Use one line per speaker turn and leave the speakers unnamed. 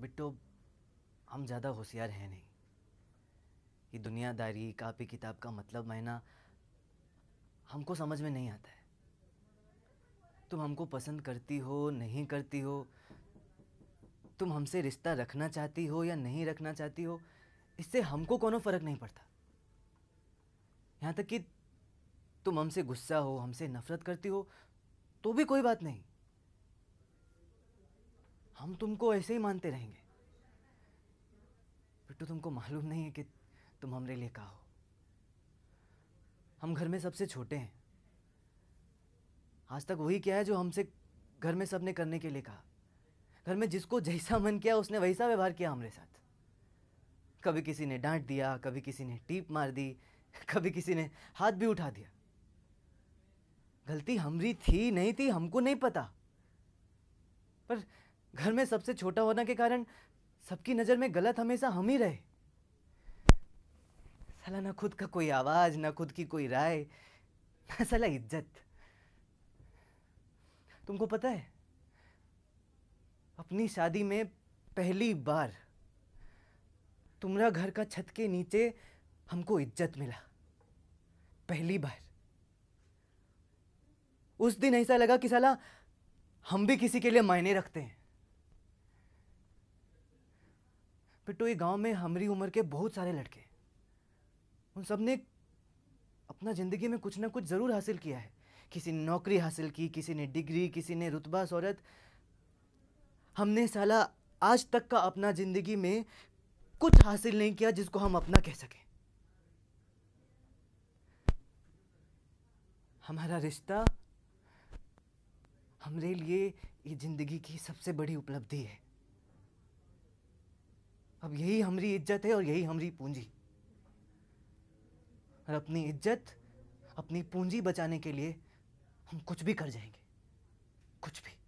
बिट्टो हम ज़्यादा होशियार हैं नहीं ये दुनियादारी कापी किताब का मतलब मायना हमको समझ में नहीं आता है तुम हमको पसंद करती हो नहीं करती हो तुम हमसे रिश्ता रखना चाहती हो या नहीं रखना चाहती हो इससे हमको कोनो फ़र्क नहीं पड़ता यहाँ तक कि तुम हमसे गुस्सा हो हमसे नफरत करती हो तो भी कोई बात नहीं हम तुमको ऐसे ही मानते रहेंगे बिट्टू तो तुमको मालूम नहीं है कि तुम हमारे लिए का हो हम घर में सबसे छोटे हैं आज तक वही क्या है जो हमसे घर में सबने करने के लिए कहा घर में जिसको जैसा मन किया उसने वैसा व्यवहार किया हमारे साथ कभी किसी ने डांट दिया कभी किसी ने टीप मार दी कभी किसी ने हाथ भी उठा दिया गलती हमारी थी नहीं थी हमको नहीं पता पर घर में सबसे छोटा होने के कारण सबकी नज़र में गलत हमेशा हम ही रहे सला ना खुद का कोई आवाज़ ना खुद की कोई राय ना सला इज्जत तुमको पता है अपनी शादी में पहली बार तुम्हारा घर का छत के नीचे हमको इज्जत मिला पहली बार उस दिन ऐसा लगा कि साला हम भी किसी के लिए मायने रखते हैं पिटोई गांव में हमारी उम्र के बहुत सारे लड़के उन सब ने अपना ज़िंदगी में कुछ ना कुछ ज़रूर हासिल किया है किसी ने नौकरी हासिल की किसी ने डिग्री किसी ने रुतबा शहरत हमने साला आज तक का अपना ज़िंदगी में कुछ हासिल नहीं किया जिसको हम अपना कह सकें हमारा रिश्ता हमारे लिए ये ज़िंदगी की सबसे बड़ी उपलब्धि है अब यही हमारी इज्जत है और यही हमारी पूंजी और अपनी इज्जत अपनी पूंजी बचाने के लिए हम कुछ भी कर जाएंगे कुछ भी